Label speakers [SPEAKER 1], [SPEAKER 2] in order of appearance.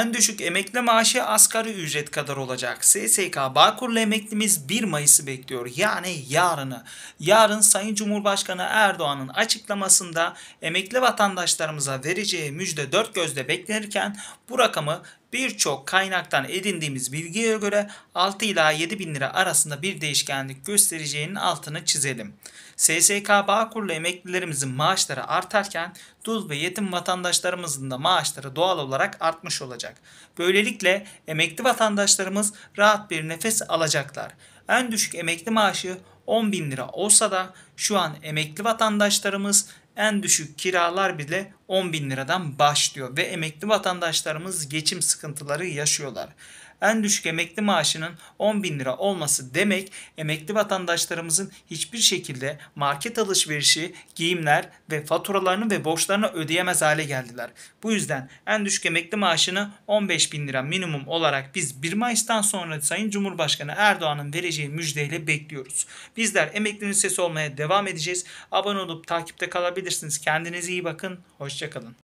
[SPEAKER 1] En düşük emekli maaşı asgari ücret kadar olacak. SSK Bağkur'la emeklimiz 1 Mayıs'ı bekliyor. Yani yarını. Yarın Sayın Cumhurbaşkanı Erdoğan'ın açıklamasında emekli vatandaşlarımıza vereceği müjde dört gözle beklenirken bu rakamı birçok kaynaktan edindiğimiz bilgiye göre 6 ila 7 bin lira arasında bir değişkenlik göstereceğinin altını çizelim. SSK Bağkur'la emeklilerimizin maaşları artarken dul ve yetim vatandaşlarımızın da maaşları doğal olarak artmış olacak. Böylelikle emekli vatandaşlarımız rahat bir nefes alacaklar. En düşük emekli maaşı 10 bin lira olsa da şu an emekli vatandaşlarımız en düşük kiralar bile 10 bin liradan başlıyor ve emekli vatandaşlarımız geçim sıkıntıları yaşıyorlar. En düşük emekli maaşının 10 bin lira olması demek emekli vatandaşlarımızın hiçbir şekilde market alışverişi, giyimler ve faturalarını ve borçlarını ödeyemez hale geldiler. Bu yüzden en düşük emekli maaşını 15 bin lira minimum olarak biz 1 Mayıs'tan sonra Sayın Cumhurbaşkanı Erdoğan'ın vereceği müjdeyle bekliyoruz. Bizler emeklinin sesi olmaya devam devam edeceğiz. Abone olup takipte kalabilirsiniz. Kendinize iyi bakın. Hoşçakalın.